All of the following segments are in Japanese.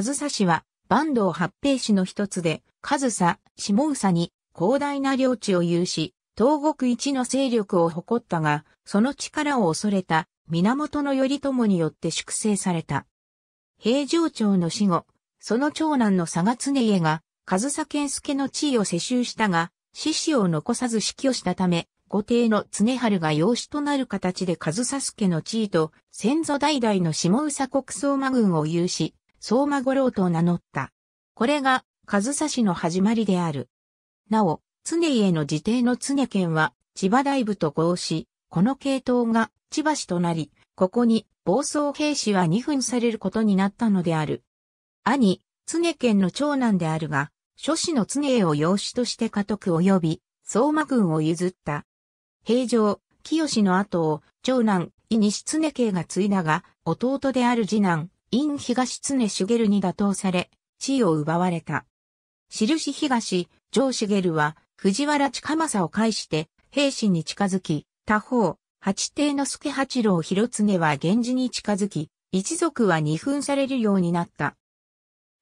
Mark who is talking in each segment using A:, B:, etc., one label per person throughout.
A: 上サ氏は、坂東八平氏の一つで、上サ、下佐に広大な領地を有し、東国一の勢力を誇ったが、その力を恐れた源頼朝によって粛清された。平城町の死後、その長男の佐賀常家が、上サ健介の地位を世襲したが、死子を残さず死去したため、後帝の常春が養子となる形で上サ助の地位と、先祖代々の下佐国葬魔軍を有し、相馬五郎と名乗った。これが、上総氏の始まりである。なお、常家の自邸の常県は、千葉大部と合し、この系統が千葉市となり、ここに暴走兵士は二分されることになったのである。兄、常県の長男であるが、諸子の常家を養子として家督及び、相馬軍を譲った。平城、清の後を長男、伊西常慶が継いだが、弟である次男、因東常茂に打倒され、地位を奪われた。印東、城茂は、藤原近政を介して、兵士に近づき、他方、八帝の助八郎広常は源氏に近づき、一族は二分されるようになった。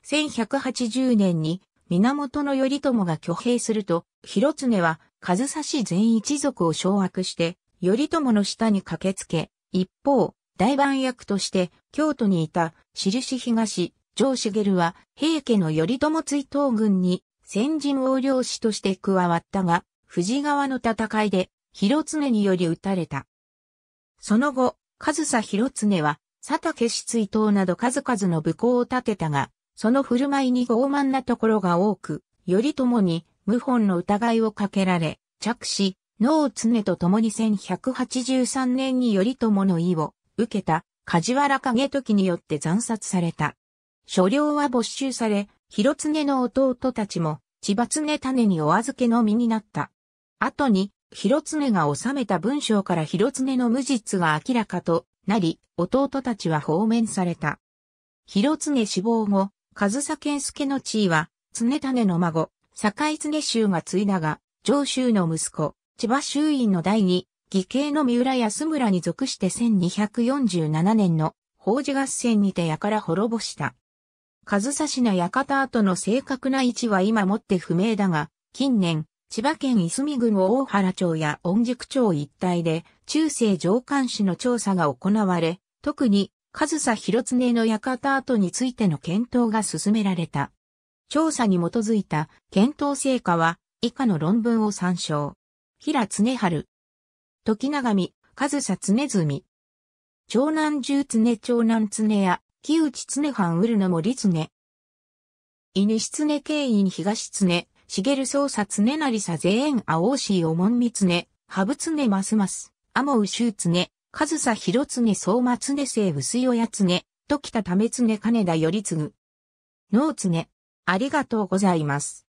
A: 1180年に、源頼朝が挙兵すると、広常は、上総氏全一族を掌握して、頼朝の下に駆けつけ、一方、大番役として京都にいた印東、城茂は平家の頼朝追討軍に先陣横領士として加わったが、藤川の戦いで広常により撃たれた。その後、上佐広常は佐竹氏追討など数々の武功を立てたが、その振る舞いに傲慢なところが多く、頼朝に謀反の疑いをかけられ、着死、能常と共に1183年に頼朝の意を受けた梶原景時によって惨殺された。所領は没収され、広常の弟たちも、千葉常種にお預けの身になった。後に、広常が収めた文章から広常の無実が明らかとなり、弟たちは放免された。広常死亡後、上佐健介の地位は、常種の孫、坂井常衆が継いだが、上州の息子、千葉衆院の第二義兄の三浦安村に属して1247年の法事合戦にてやから滅ぼした。上総な館跡の正確な位置は今もって不明だが、近年、千葉県いすみ郡大原町や温宿町一帯で、中世上官市の調査が行われ、特に、上総広常の館跡についての検討が進められた。調査に基づいた検討成果は、以下の論文を参照。平常春、時長さつね常住。長男十常長男常や、木内常藩うるの森常。犬常経る東常、茂つね常成佐ぜえ青あおもんみ常、羽生常ますます、天羽周常、上総広常相馬常生薄おやつか時田為常金田頼う能常、ありがとうございます。